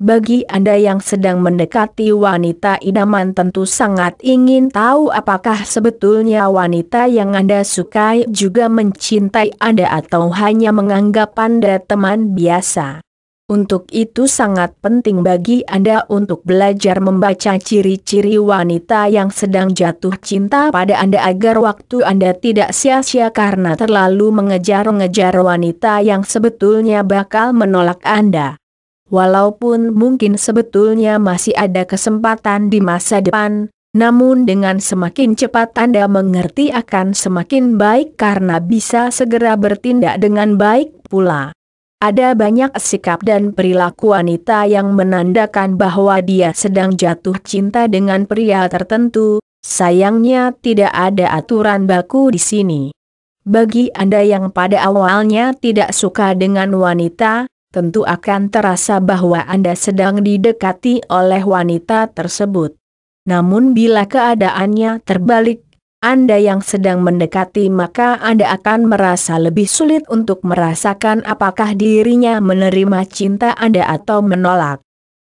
Bagi Anda yang sedang mendekati wanita idaman tentu sangat ingin tahu apakah sebetulnya wanita yang Anda sukai juga mencintai Anda atau hanya menganggap Anda teman biasa. Untuk itu sangat penting bagi Anda untuk belajar membaca ciri-ciri wanita yang sedang jatuh cinta pada Anda agar waktu Anda tidak sia-sia karena terlalu mengejar-ngejar wanita yang sebetulnya bakal menolak Anda. Walaupun mungkin sebetulnya masih ada kesempatan di masa depan, namun dengan semakin cepat Anda mengerti akan semakin baik karena bisa segera bertindak dengan baik pula. Ada banyak sikap dan perilaku wanita yang menandakan bahwa dia sedang jatuh cinta dengan pria tertentu, sayangnya tidak ada aturan baku di sini. Bagi Anda yang pada awalnya tidak suka dengan wanita, tentu akan terasa bahwa Anda sedang didekati oleh wanita tersebut. Namun bila keadaannya terbalik, Anda yang sedang mendekati maka Anda akan merasa lebih sulit untuk merasakan apakah dirinya menerima cinta Anda atau menolak.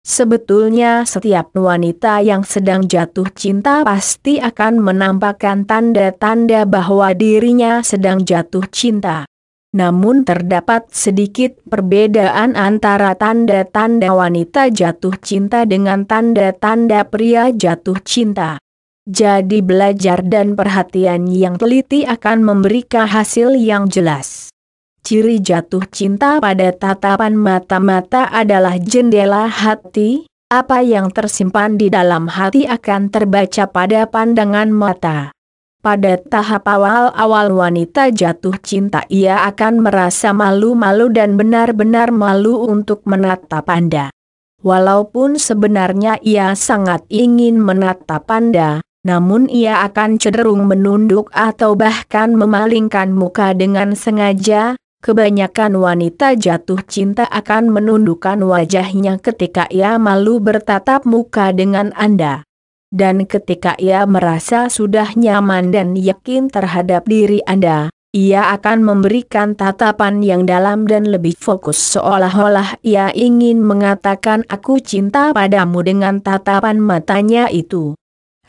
Sebetulnya setiap wanita yang sedang jatuh cinta pasti akan menampakkan tanda-tanda bahwa dirinya sedang jatuh cinta namun terdapat sedikit perbedaan antara tanda-tanda wanita jatuh cinta dengan tanda-tanda pria jatuh cinta. Jadi belajar dan perhatian yang teliti akan memberikan hasil yang jelas. Ciri jatuh cinta pada tatapan mata-mata adalah jendela hati, apa yang tersimpan di dalam hati akan terbaca pada pandangan mata. Pada tahap awal-awal wanita jatuh cinta ia akan merasa malu-malu dan benar-benar malu untuk menatap Anda. Walaupun sebenarnya ia sangat ingin menatap Anda, namun ia akan cenderung menunduk atau bahkan memalingkan muka dengan sengaja, kebanyakan wanita jatuh cinta akan menundukkan wajahnya ketika ia malu bertatap muka dengan Anda. Dan ketika ia merasa sudah nyaman dan yakin terhadap diri Anda, ia akan memberikan tatapan yang dalam dan lebih fokus seolah-olah ia ingin mengatakan aku cinta padamu dengan tatapan matanya itu.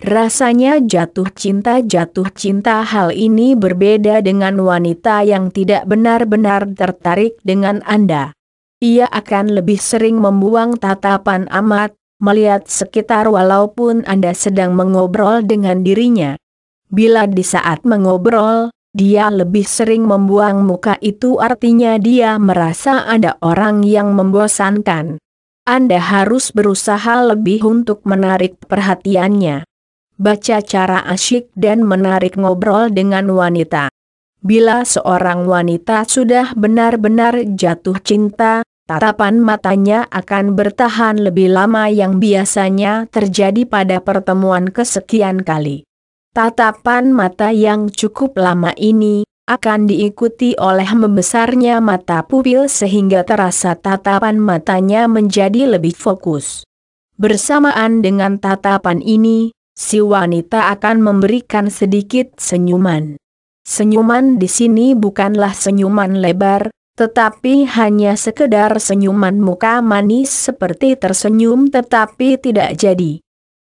Rasanya jatuh cinta jatuh cinta hal ini berbeda dengan wanita yang tidak benar-benar tertarik dengan Anda. Ia akan lebih sering membuang tatapan amat, melihat sekitar walaupun Anda sedang mengobrol dengan dirinya. Bila di saat mengobrol, dia lebih sering membuang muka itu artinya dia merasa ada orang yang membosankan. Anda harus berusaha lebih untuk menarik perhatiannya. Baca cara asyik dan menarik ngobrol dengan wanita. Bila seorang wanita sudah benar-benar jatuh cinta, Tatapan matanya akan bertahan lebih lama yang biasanya terjadi pada pertemuan kesekian kali. Tatapan mata yang cukup lama ini akan diikuti oleh membesarnya mata pupil sehingga terasa tatapan matanya menjadi lebih fokus. Bersamaan dengan tatapan ini, si wanita akan memberikan sedikit senyuman. Senyuman di sini bukanlah senyuman lebar, tetapi hanya sekedar senyuman muka manis seperti tersenyum tetapi tidak jadi.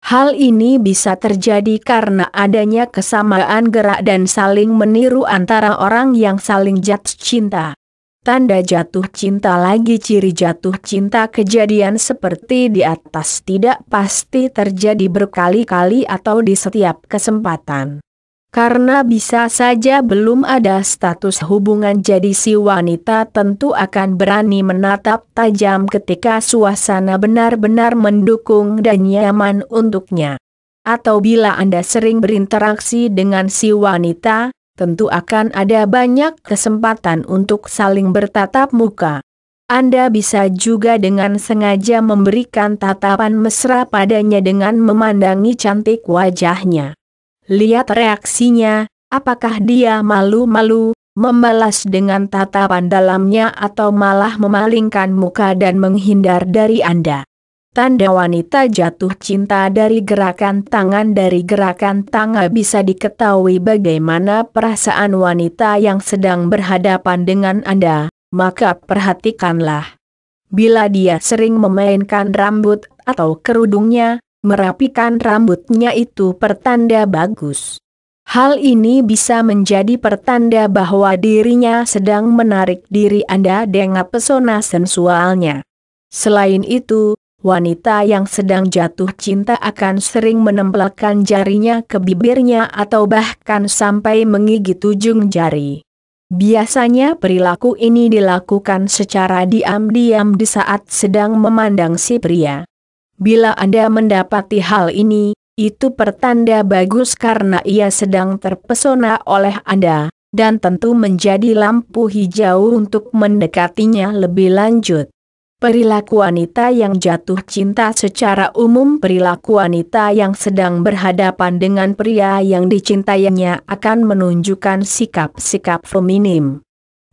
Hal ini bisa terjadi karena adanya kesamaan gerak dan saling meniru antara orang yang saling jatuh cinta. Tanda jatuh cinta lagi ciri jatuh cinta kejadian seperti di atas tidak pasti terjadi berkali-kali atau di setiap kesempatan. Karena bisa saja belum ada status hubungan jadi si wanita tentu akan berani menatap tajam ketika suasana benar-benar mendukung dan nyaman untuknya. Atau bila Anda sering berinteraksi dengan si wanita, tentu akan ada banyak kesempatan untuk saling bertatap muka. Anda bisa juga dengan sengaja memberikan tatapan mesra padanya dengan memandangi cantik wajahnya. Lihat reaksinya, apakah dia malu-malu, membalas dengan tatapan dalamnya atau malah memalingkan muka dan menghindar dari Anda. Tanda wanita jatuh cinta dari gerakan tangan dari gerakan tangan bisa diketahui bagaimana perasaan wanita yang sedang berhadapan dengan Anda, maka perhatikanlah. Bila dia sering memainkan rambut atau kerudungnya, merapikan rambutnya itu pertanda bagus. Hal ini bisa menjadi pertanda bahwa dirinya sedang menarik diri Anda dengan pesona sensualnya. Selain itu, wanita yang sedang jatuh cinta akan sering menempelkan jarinya ke bibirnya atau bahkan sampai menggigit ujung jari. Biasanya perilaku ini dilakukan secara diam-diam di saat sedang memandang si pria. Bila Anda mendapati hal ini, itu pertanda bagus karena ia sedang terpesona oleh Anda, dan tentu menjadi lampu hijau untuk mendekatinya lebih lanjut. Perilaku wanita yang jatuh cinta secara umum perilaku wanita yang sedang berhadapan dengan pria yang dicintainya akan menunjukkan sikap-sikap feminim.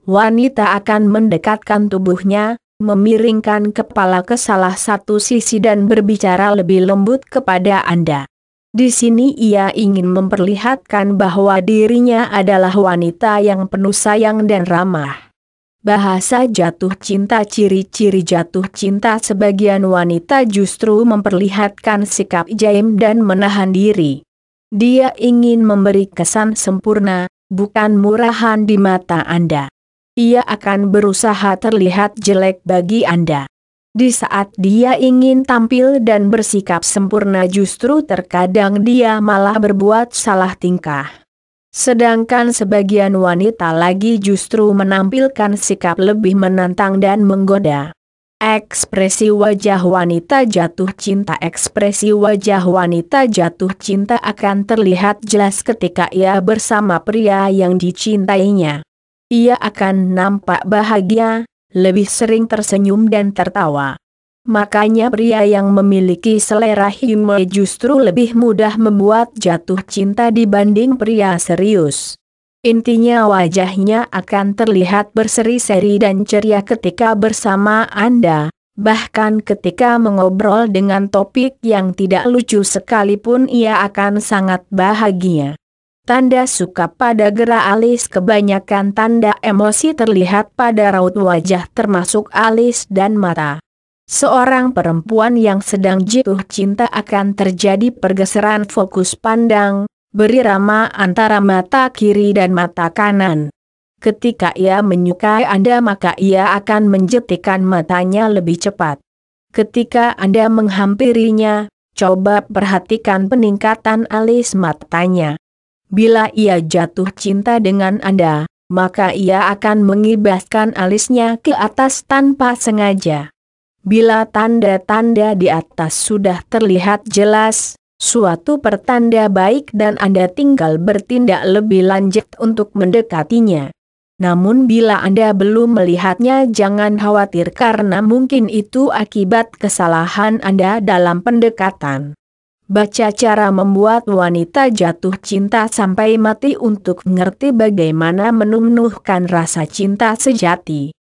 Wanita akan mendekatkan tubuhnya, memiringkan kepala ke salah satu sisi dan berbicara lebih lembut kepada Anda. Di sini ia ingin memperlihatkan bahwa dirinya adalah wanita yang penuh sayang dan ramah. Bahasa jatuh cinta Ciri-ciri jatuh cinta sebagian wanita justru memperlihatkan sikap jaim dan menahan diri. Dia ingin memberi kesan sempurna, bukan murahan di mata Anda ia akan berusaha terlihat jelek bagi Anda. Di saat dia ingin tampil dan bersikap sempurna justru terkadang dia malah berbuat salah tingkah. Sedangkan sebagian wanita lagi justru menampilkan sikap lebih menantang dan menggoda. Ekspresi wajah wanita jatuh cinta Ekspresi wajah wanita jatuh cinta akan terlihat jelas ketika ia bersama pria yang dicintainya. Ia akan nampak bahagia, lebih sering tersenyum dan tertawa. Makanya pria yang memiliki selera humor justru lebih mudah membuat jatuh cinta dibanding pria serius. Intinya wajahnya akan terlihat berseri-seri dan ceria ketika bersama Anda, bahkan ketika mengobrol dengan topik yang tidak lucu sekalipun ia akan sangat bahagia. Tanda suka pada gerak alis kebanyakan tanda emosi terlihat pada raut wajah termasuk alis dan mata. Seorang perempuan yang sedang jatuh cinta akan terjadi pergeseran fokus pandang, berirama antara mata kiri dan mata kanan. Ketika ia menyukai Anda maka ia akan menjetikan matanya lebih cepat. Ketika Anda menghampirinya, coba perhatikan peningkatan alis matanya bila ia jatuh cinta dengan Anda, maka ia akan mengibaskan alisnya ke atas tanpa sengaja. Bila tanda-tanda di atas sudah terlihat jelas, suatu pertanda baik dan Anda tinggal bertindak lebih lanjut untuk mendekatinya. Namun bila Anda belum melihatnya jangan khawatir karena mungkin itu akibat kesalahan Anda dalam pendekatan. Baca cara membuat wanita jatuh cinta sampai mati untuk ngerti bagaimana menumbuhkan rasa cinta sejati.